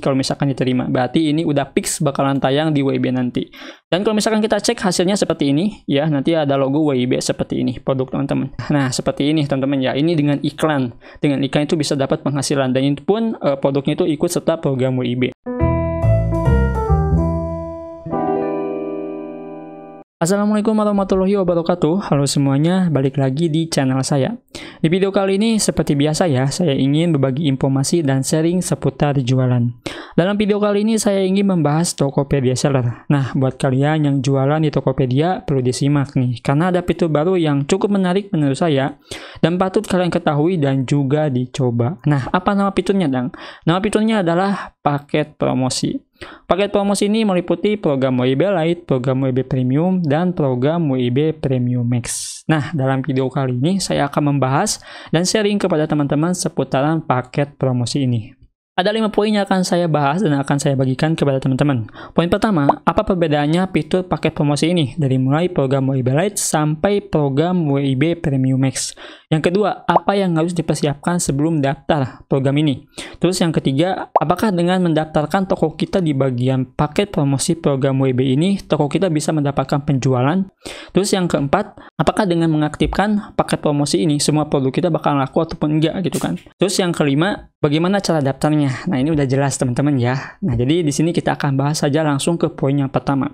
kalau misalkan diterima. Berarti ini udah fix bakalan tayang di WIB nanti. Dan kalau misalkan kita cek hasilnya seperti ini, ya nanti ada logo WIB seperti ini, produk teman-teman. Nah, seperti ini teman-teman ya. Ini dengan iklan. Dengan iklan itu bisa dapat penghasilan dan itu pun eh, produknya itu ikut serta program WIB. Assalamualaikum warahmatullahi wabarakatuh Halo semuanya, balik lagi di channel saya Di video kali ini, seperti biasa ya Saya ingin berbagi informasi dan sharing seputar jualan Dalam video kali ini, saya ingin membahas Tokopedia Seller Nah, buat kalian yang jualan di Tokopedia, perlu disimak nih Karena ada fitur baru yang cukup menarik menurut saya Dan patut kalian ketahui dan juga dicoba Nah, apa nama fiturnya, Dang? Nama fiturnya adalah paket promosi Paket promosi ini meliputi program WIB Lite, program WIB Premium, dan program WIB Premium Max. Nah, dalam video kali ini saya akan membahas dan sharing kepada teman-teman seputaran paket promosi ini. Ada lima poin yang akan saya bahas dan akan saya bagikan kepada teman-teman. Poin pertama, apa perbedaannya fitur paket promosi ini dari mulai program WIB Lite sampai program WIB Premium Max. Yang kedua, apa yang harus dipersiapkan sebelum daftar program ini. Terus yang ketiga, apakah dengan mendaftarkan toko kita di bagian paket promosi program WIB ini, toko kita bisa mendapatkan penjualan? Terus yang keempat, apakah dengan mengaktifkan paket promosi ini, semua produk kita bakal laku ataupun enggak gitu kan? Terus yang kelima, bagaimana cara daftarnya? Nah, ini udah jelas teman-teman ya. Nah, jadi di sini kita akan bahas saja langsung ke poin yang pertama.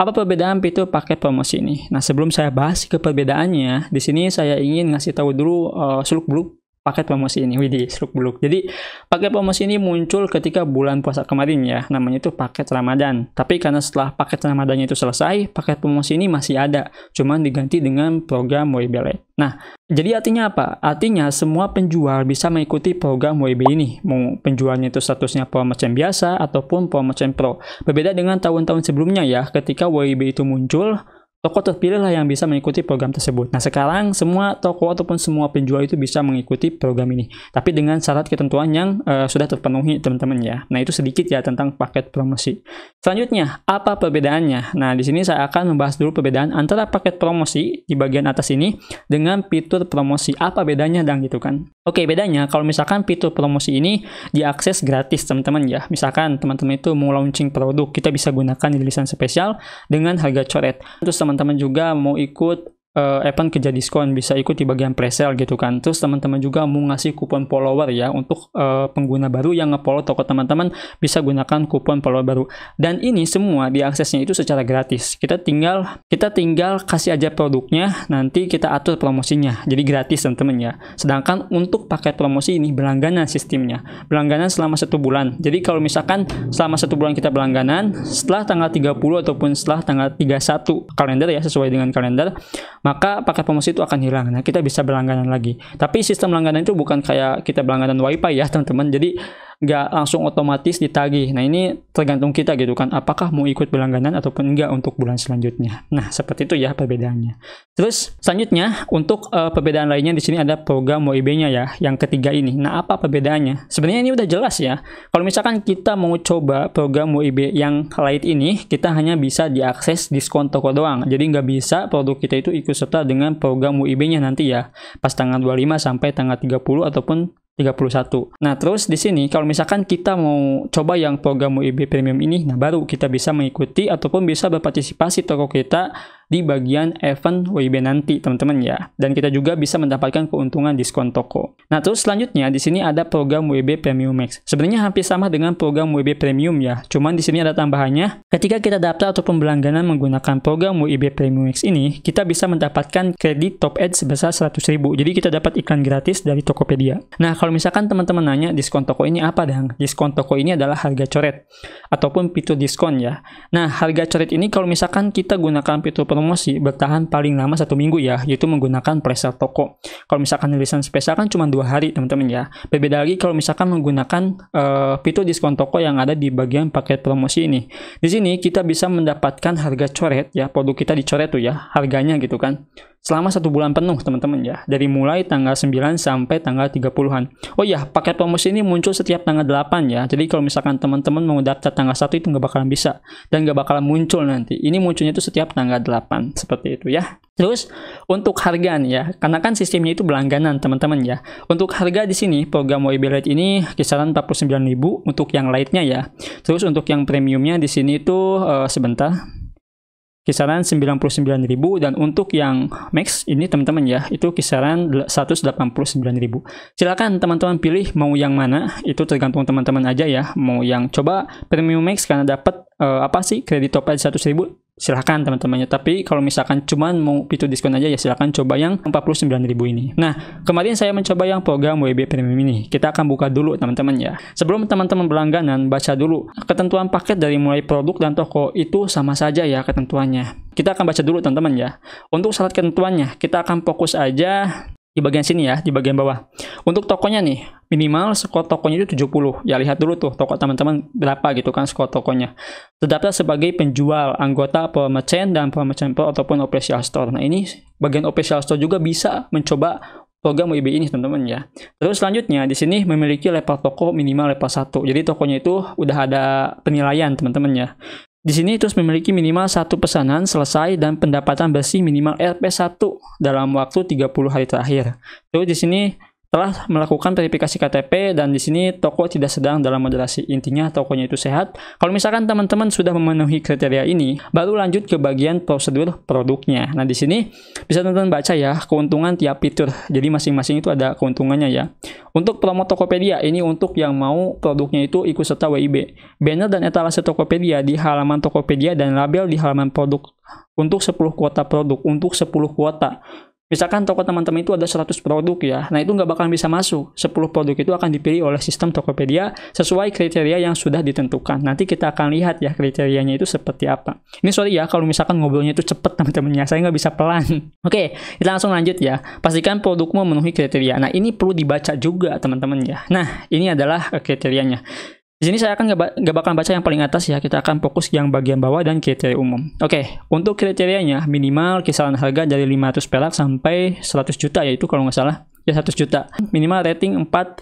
Apa perbedaan fitur paket promosi ini? Nah, sebelum saya bahas ke perbedaannya, di sini saya ingin ngasih tahu dulu uh, eh, seluk-beluk paket promosi ini Widih seluk beluk jadi paket promosi ini muncul ketika bulan puasa kemarin ya namanya itu paket Ramadan tapi karena setelah paket Ramadannya itu selesai paket promosi ini masih ada cuman diganti dengan program Moibele nah jadi artinya apa? artinya semua penjual bisa mengikuti program WIB ini mau penjualnya itu statusnya merchant biasa ataupun merchant pro berbeda dengan tahun-tahun sebelumnya ya ketika WIB itu muncul Toko terpilihlah yang bisa mengikuti program tersebut. Nah, sekarang semua toko ataupun semua penjual itu bisa mengikuti program ini. Tapi dengan syarat ketentuan yang uh, sudah terpenuhi, teman-teman ya. Nah, itu sedikit ya tentang paket promosi. Selanjutnya, apa perbedaannya? Nah, di sini saya akan membahas dulu perbedaan antara paket promosi di bagian atas ini dengan fitur promosi. Apa bedanya dan gitu kan? Oke, bedanya kalau misalkan fitur promosi ini diakses gratis, teman-teman ya. Misalkan teman-teman itu mau launching produk, kita bisa gunakan di lisan spesial dengan harga coret. Terus teman teman-teman juga mau ikut uh, eh, event kerja diskon bisa ikut di bagian presale gitu kan terus teman-teman juga mau ngasih kupon follower ya untuk uh, pengguna baru yang nge-follow toko teman-teman bisa gunakan kupon follower baru dan ini semua diaksesnya itu secara gratis kita tinggal kita tinggal kasih aja produknya nanti kita atur promosinya jadi gratis teman-teman ya sedangkan untuk paket promosi ini berlangganan sistemnya berlangganan selama satu bulan jadi kalau misalkan selama satu bulan kita berlangganan setelah tanggal 30 ataupun setelah tanggal 31 kalender ya sesuai dengan kalender maka paket promosi itu akan hilang. Nah, kita bisa berlangganan lagi. Tapi sistem langganan itu bukan kayak kita berlangganan WiFi ya, teman-teman. Jadi nggak langsung otomatis ditagih. Nah, ini tergantung kita gitu kan, apakah mau ikut berlangganan ataupun enggak untuk bulan selanjutnya. Nah, seperti itu ya perbedaannya. Terus selanjutnya untuk uh, perbedaan lainnya di sini ada program MoIB-nya ya, yang ketiga ini. Nah, apa perbedaannya? Sebenarnya ini udah jelas ya. Kalau misalkan kita mau coba program MoIB yang lain ini, kita hanya bisa diakses diskon toko doang. Jadi nggak bisa produk kita itu ikut serta dengan program UIB-nya nanti ya, pas tanggal 25 sampai tanggal 30 ataupun 31. Nah, terus di sini kalau misalkan kita mau coba yang program UIB Premium ini, nah baru kita bisa mengikuti ataupun bisa berpartisipasi toko kita di bagian event WIB nanti, teman-teman ya. Dan kita juga bisa mendapatkan keuntungan diskon toko. Nah, terus selanjutnya di sini ada program WIB Premium Max. Sebenarnya hampir sama dengan program WIB Premium ya, cuman di sini ada tambahannya. Ketika kita daftar atau pembelangganan menggunakan program WIB Premium Max ini, kita bisa mendapatkan kredit top edge sebesar 100.000. Jadi kita dapat iklan gratis dari Tokopedia. Nah, kalau misalkan teman-teman nanya diskon toko ini apa, Dang? Diskon toko ini adalah harga coret ataupun fitur diskon ya. Nah, harga coret ini kalau misalkan kita gunakan fitur promosi bertahan paling lama satu minggu ya, yaitu menggunakan presale toko. Kalau misalkan rilisan spesial kan cuma dua hari teman-teman ya. Berbeda lagi kalau misalkan menggunakan uh, eh, fitur diskon toko yang ada di bagian paket promosi ini. Di sini kita bisa mendapatkan harga coret ya, produk kita dicoret tuh ya, harganya gitu kan. Selama satu bulan penuh teman-teman ya, dari mulai tanggal 9 sampai tanggal 30-an. Oh ya, paket promosi ini muncul setiap tanggal 8 ya, jadi kalau misalkan teman-teman mau daftar tanggal 1 itu nggak bakalan bisa, dan nggak bakalan muncul nanti. Ini munculnya itu setiap tanggal 8 seperti itu ya. Terus untuk harga nih ya, karena kan sistemnya itu berlangganan teman-teman ya. Untuk harga di sini program mobile Lite ini kisaran 49.000 untuk yang lightnya ya. Terus untuk yang premiumnya di sini itu uh, sebentar kisaran 99.000 dan untuk yang max ini teman-teman ya itu kisaran 189.000 silakan teman-teman pilih mau yang mana itu tergantung teman-teman aja ya mau yang coba premium max karena dapat uh, apa sih kredit top 100.000 silahkan teman-temannya tapi kalau misalkan cuman mau itu diskon aja ya silahkan coba yang 49.000 ini nah kemarin saya mencoba yang program WB Premium ini kita akan buka dulu teman-teman ya sebelum teman-teman berlangganan baca dulu ketentuan paket dari mulai produk dan toko itu sama saja ya ketentuannya kita akan baca dulu teman-teman ya untuk syarat ketentuannya kita akan fokus aja di bagian sini ya di bagian bawah untuk tokonya nih, minimal skor tokonya itu 70. Ya lihat dulu tuh toko teman-teman berapa gitu kan skor tokonya. Terdaftar sebagai penjual, anggota pemecen dan pemecen pro ataupun official store. Nah ini bagian official store juga bisa mencoba program WIB ini teman-teman ya. Terus selanjutnya di sini memiliki level toko minimal level 1. Jadi tokonya itu udah ada penilaian teman-teman ya. Di sini terus memiliki minimal satu pesanan selesai dan pendapatan bersih minimal RP1 dalam waktu 30 hari terakhir. Terus di sini telah melakukan verifikasi KTP dan di sini toko tidak sedang dalam moderasi. Intinya tokonya itu sehat. Kalau misalkan teman-teman sudah memenuhi kriteria ini, baru lanjut ke bagian prosedur produknya. Nah, di sini bisa teman-teman baca ya keuntungan tiap fitur. Jadi masing-masing itu ada keuntungannya ya. Untuk promo Tokopedia ini untuk yang mau produknya itu ikut serta WIB. Banner dan etalase Tokopedia di halaman Tokopedia dan label di halaman produk untuk 10 kuota produk untuk 10 kuota Misalkan toko teman-teman itu ada 100 produk ya, nah itu nggak bakal bisa masuk. 10 produk itu akan dipilih oleh sistem Tokopedia sesuai kriteria yang sudah ditentukan. Nanti kita akan lihat ya kriterianya itu seperti apa. Ini sorry ya kalau misalkan ngobrolnya itu cepet teman teman ya, saya nggak bisa pelan. Oke, kita langsung lanjut ya. Pastikan produkmu memenuhi kriteria. Nah ini perlu dibaca juga teman-teman ya. Nah ini adalah eh, kriterianya. Di sini saya akan nggak bakal baca yang paling atas ya, kita akan fokus yang bagian bawah dan kriteria umum. Oke, untuk kriterianya minimal kisaran harga dari 500 perak sampai 100 juta yaitu kalau nggak salah ya 100 juta. Minimal rating 4 4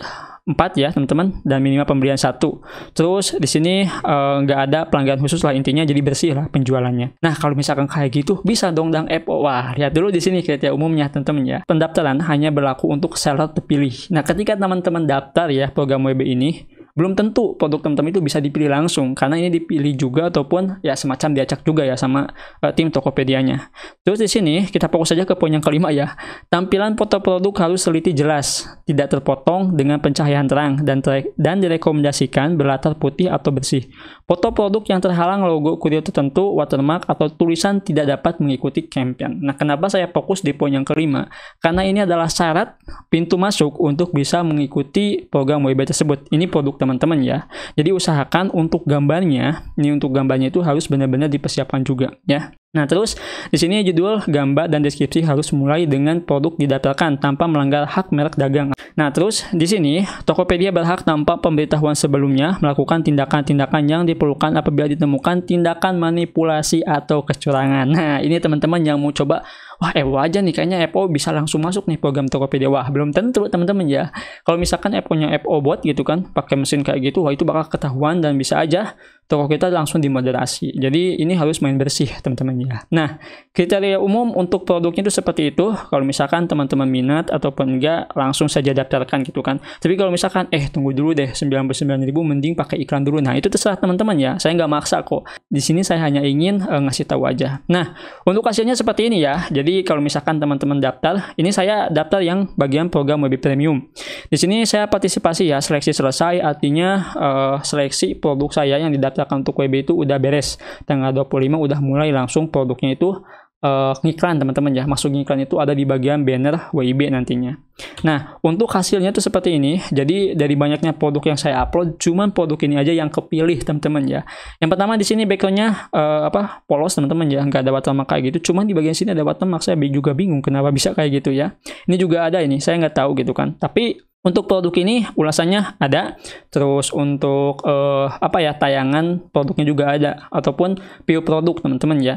ya teman-teman dan minimal pembelian satu. Terus di sini eh, nggak uh, ada pelanggan khusus lah intinya jadi bersih lah penjualannya. Nah kalau misalkan kayak gitu bisa dong dang FO. Wah lihat dulu di sini kriteria umumnya teman-teman ya. Pendaftaran hanya berlaku untuk seller terpilih. Nah ketika teman-teman daftar ya program WB ini belum tentu produk temtem itu bisa dipilih langsung karena ini dipilih juga ataupun ya semacam diacak juga ya sama uh, tim Tokopedia-nya. Terus di sini kita fokus saja ke poin yang kelima ya. Tampilan foto produk harus teliti jelas, tidak terpotong dengan pencahayaan terang dan dan direkomendasikan berlatar putih atau bersih. Foto produk yang terhalang logo kurir tertentu, watermark atau tulisan tidak dapat mengikuti campaign. Nah, kenapa saya fokus di poin yang kelima? Karena ini adalah syarat pintu masuk untuk bisa mengikuti program WB tersebut. Ini produk teman teman-teman ya. Jadi usahakan untuk gambarnya, ini untuk gambarnya itu harus benar-benar dipersiapkan juga ya. Nah, terus di sini judul, gambar, dan deskripsi harus mulai dengan produk didaftarkan tanpa melanggar hak merek dagang. Nah, terus di sini Tokopedia berhak tanpa pemberitahuan sebelumnya melakukan tindakan-tindakan yang diperlukan apabila ditemukan tindakan manipulasi atau kecurangan. Nah, ini teman-teman yang mau coba Wah, EPO aja nih kayaknya EPO bisa langsung masuk nih program Tokopedia. Wah, belum tentu teman-teman ya. Kalau misalkan EPO nya EPO bot gitu kan, pakai mesin kayak gitu, wah itu bakal ketahuan dan bisa aja toko kita langsung dimoderasi. Jadi ini harus main bersih teman-teman ya. Nah, kriteria umum untuk produknya itu seperti itu. Kalau misalkan teman-teman minat ataupun enggak, langsung saja daftarkan gitu kan. Tapi kalau misalkan, eh tunggu dulu deh, 99.000 mending pakai iklan dulu. Nah, itu terserah teman-teman ya. Saya nggak maksa kok. Di sini saya hanya ingin e, ngasih tahu aja. Nah, untuk hasilnya seperti ini ya. Jadi kalau misalkan teman-teman daftar, ini saya daftar yang bagian program Mobi Premium. Di sini saya partisipasi ya, seleksi selesai artinya e, seleksi produk saya yang didaftar misalkan untuk WB itu udah beres. Tanggal 25 udah mulai langsung produknya itu uh, eh, iklan teman-teman ya. Masuk iklan itu ada di bagian banner WIB nantinya. Nah, untuk hasilnya tuh seperti ini. Jadi dari banyaknya produk yang saya upload, cuman produk ini aja yang kepilih teman-teman ya. Yang pertama di sini backgroundnya uh, apa polos teman-teman ya, nggak ada watermark kayak gitu. Cuman di bagian sini ada watermark, saya juga bingung kenapa bisa kayak gitu ya. Ini juga ada ini, saya nggak tahu gitu kan. Tapi untuk produk ini ulasannya ada, terus untuk uh, apa ya tayangan produknya juga ada ataupun view produk teman-teman ya.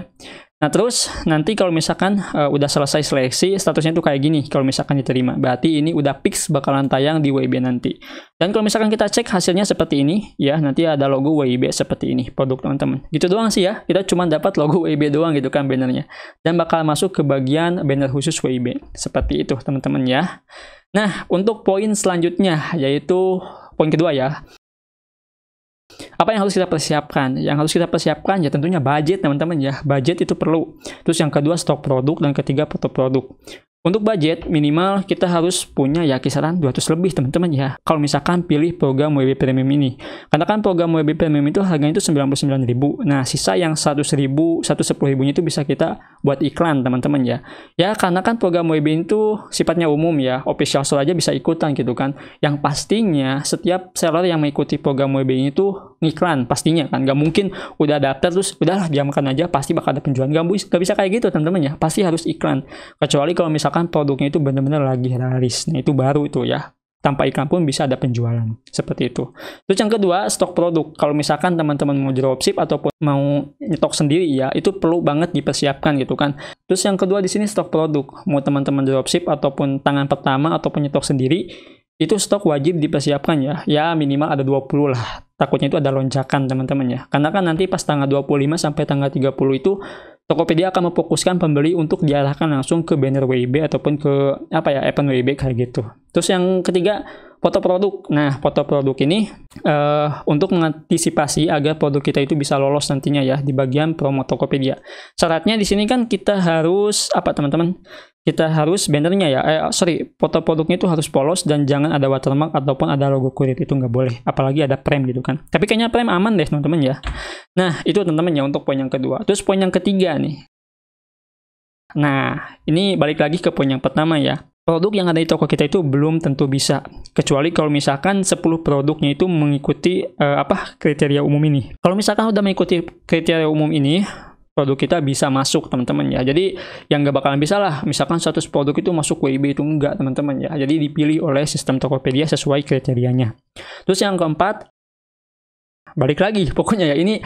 Nah terus nanti kalau misalkan uh, udah selesai seleksi statusnya tuh kayak gini kalau misalkan diterima. Berarti ini udah fix bakalan tayang di WIB nanti. Dan kalau misalkan kita cek hasilnya seperti ini ya nanti ada logo WIB seperti ini produk teman-teman. Gitu doang sih ya. Kita cuma dapat logo WIB doang gitu kan bannernya. Dan bakal masuk ke bagian banner khusus WIB seperti itu teman-teman ya. Nah, untuk poin selanjutnya, yaitu poin kedua ya. Apa yang harus kita persiapkan? Yang harus kita persiapkan ya tentunya budget teman-teman ya. Budget itu perlu. Terus yang kedua stok produk dan ketiga foto produk. Untuk budget, minimal kita harus punya ya kisaran 200 lebih teman-teman ya. Kalau misalkan pilih program WB Premium ini. Karena kan program WB Premium itu harganya itu 99.000. Nah, sisa yang 100.000, 110.000 itu bisa kita buat iklan teman-teman ya. Ya, karena kan program WB itu sifatnya umum ya. Official store aja bisa ikutan gitu kan. Yang pastinya setiap seller yang mengikuti program WB ini tuh ngiklan pastinya kan. Gak mungkin udah daftar terus udahlah diamkan aja pasti bakal ada penjualan. Gak, gak bisa kayak gitu teman-teman ya. Pasti harus iklan. Kecuali kalau misalkan misalkan produknya itu benar-benar lagi laris, nah itu baru itu ya. Tanpa iklan pun bisa ada penjualan, seperti itu. Terus yang kedua, stok produk. Kalau misalkan teman-teman mau dropship ataupun mau nyetok sendiri ya, itu perlu banget dipersiapkan gitu kan. Terus yang kedua di sini stok produk. Mau teman-teman dropship ataupun tangan pertama ataupun nyetok sendiri, itu stok wajib dipersiapkan ya. Ya minimal ada 20 lah. Takutnya itu ada lonjakan teman-teman ya. Karena kan nanti pas tanggal 25 sampai tanggal 30 itu Tokopedia akan memfokuskan pembeli untuk diarahkan langsung ke banner WIB ataupun ke apa ya event WIB kayak gitu. Terus yang ketiga foto produk. Nah foto produk ini uh, untuk mengantisipasi agar produk kita itu bisa lolos nantinya ya di bagian promo Tokopedia. Syaratnya di sini kan kita harus apa teman-teman? kita harus bannernya ya, eh, sorry, foto produknya itu harus polos dan jangan ada watermark ataupun ada logo kulit itu nggak boleh, apalagi ada prem gitu kan. Tapi kayaknya prem aman deh teman-teman ya. Nah itu teman-teman ya untuk poin yang kedua. Terus poin yang ketiga nih. Nah ini balik lagi ke poin yang pertama ya. Produk yang ada di toko kita itu belum tentu bisa, kecuali kalau misalkan 10 produknya itu mengikuti uh, apa kriteria umum ini. Kalau misalkan udah mengikuti kriteria umum ini, produk kita bisa masuk teman-teman ya jadi yang nggak bakalan bisa lah misalkan status produk itu masuk WIB itu enggak teman-teman ya jadi dipilih oleh sistem Tokopedia sesuai kriterianya terus yang keempat balik lagi pokoknya ya ini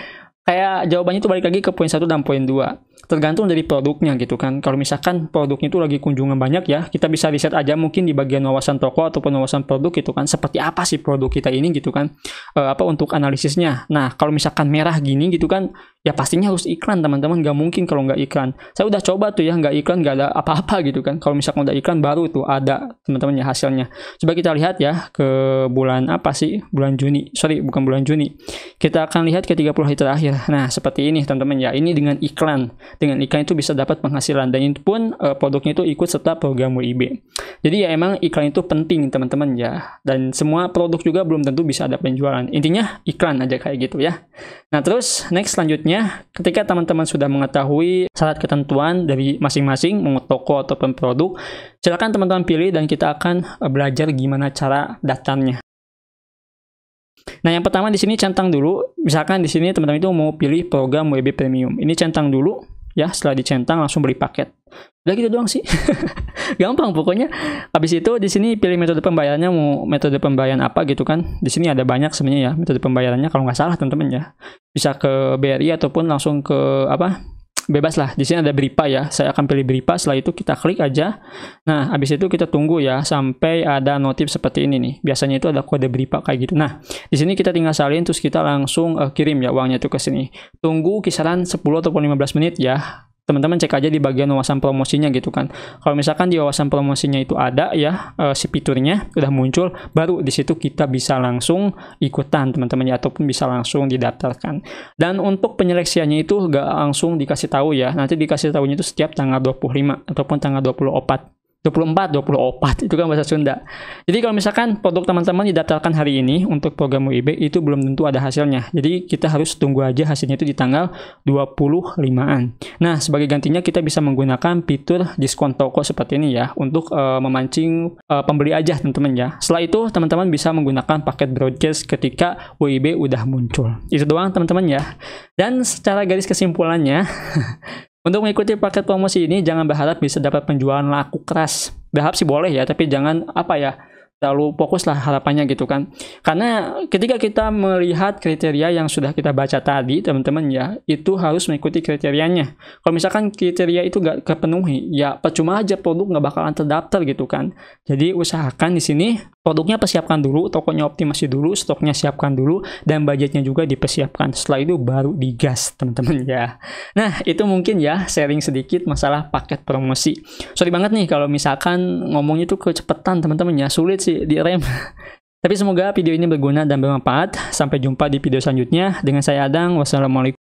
kayak jawabannya itu balik lagi ke poin satu dan poin dua tergantung dari produknya gitu kan. Kalau misalkan produknya itu lagi kunjungan banyak ya, kita bisa riset aja mungkin di bagian wawasan toko ataupun wawasan produk gitu kan. Seperti apa sih produk kita ini gitu kan? E, apa untuk analisisnya? Nah, kalau misalkan merah gini gitu kan, ya pastinya harus iklan teman-teman. nggak mungkin kalau nggak iklan. Saya udah coba tuh ya nggak iklan nggak ada apa-apa gitu kan. Kalau misalkan udah iklan baru tuh ada teman-teman ya hasilnya. Coba kita lihat ya ke bulan apa sih? Bulan Juni. Sorry, bukan bulan Juni. Kita akan lihat ke 30 hari terakhir. Nah, seperti ini teman-teman ya. Ini dengan iklan dengan iklan itu bisa dapat penghasilan dan itu pun uh, produknya itu ikut serta program WIB. Jadi ya emang iklan itu penting teman-teman ya dan semua produk juga belum tentu bisa ada penjualan. Intinya iklan aja kayak gitu ya. Nah terus next selanjutnya ketika teman-teman sudah mengetahui syarat ketentuan dari masing-masing mau toko ataupun produk, silakan teman-teman pilih dan kita akan eh, belajar gimana cara datangnya. Nah, yang pertama di sini centang dulu. Misalkan di sini teman-teman itu mau pilih program WB Premium. Ini centang dulu ya setelah dicentang langsung beli paket udah gitu doang sih gampang pokoknya habis itu di sini pilih metode pembayarannya mau metode pembayaran apa gitu kan di sini ada banyak sebenarnya ya metode pembayarannya kalau nggak salah teman-teman ya bisa ke BRI ataupun langsung ke apa bebas lah. Di sini ada beripa ya. Saya akan pilih beripa. Setelah itu kita klik aja. Nah, habis itu kita tunggu ya sampai ada notif seperti ini nih. Biasanya itu ada kode beripa kayak gitu. Nah, di sini kita tinggal salin terus kita langsung uh, kirim ya uangnya itu ke sini. Tunggu kisaran 10 lima 15 menit ya teman-teman cek aja di bagian wawasan promosinya gitu kan. Kalau misalkan di wawasan promosinya itu ada ya e, si fiturnya udah muncul, baru di situ kita bisa langsung ikutan teman-teman ya ataupun bisa langsung didaftarkan. Dan untuk penyeleksiannya itu gak langsung dikasih tahu ya. Nanti dikasih tahunya itu setiap tanggal 25 ataupun tanggal 24 24, 24 itu kan bahasa Sunda. Jadi kalau misalkan produk teman-teman didaftarkan hari ini untuk program UIB itu belum tentu ada hasilnya. Jadi kita harus tunggu aja hasilnya itu di tanggal 25-an. Nah, sebagai gantinya kita bisa menggunakan fitur diskon toko seperti ini ya untuk uh, memancing uh, pembeli aja teman-teman ya. Setelah itu teman-teman bisa menggunakan paket broadcast ketika UIB udah muncul. Itu doang teman-teman ya. Dan secara garis kesimpulannya Untuk mengikuti paket promosi ini, jangan berharap bisa dapat penjualan laku keras. Berharap sih boleh ya, tapi jangan apa ya, terlalu fokus lah harapannya gitu kan. Karena ketika kita melihat kriteria yang sudah kita baca tadi, teman-teman ya, itu harus mengikuti kriterianya. Kalau misalkan kriteria itu nggak kepenuhi, ya percuma aja produk nggak bakalan terdaftar gitu kan. Jadi usahakan di sini Produknya persiapkan dulu, tokonya optimasi dulu, stoknya siapkan dulu, dan budgetnya juga dipersiapkan. Setelah itu baru digas, teman-teman ya. Nah, itu mungkin ya sharing sedikit masalah paket promosi. Sorry banget nih kalau misalkan ngomongnya tuh kecepatan teman-teman ya. Sulit sih direm. Tapi semoga video ini berguna dan bermanfaat. Sampai jumpa di video selanjutnya. Dengan saya Adang, wassalamualaikum.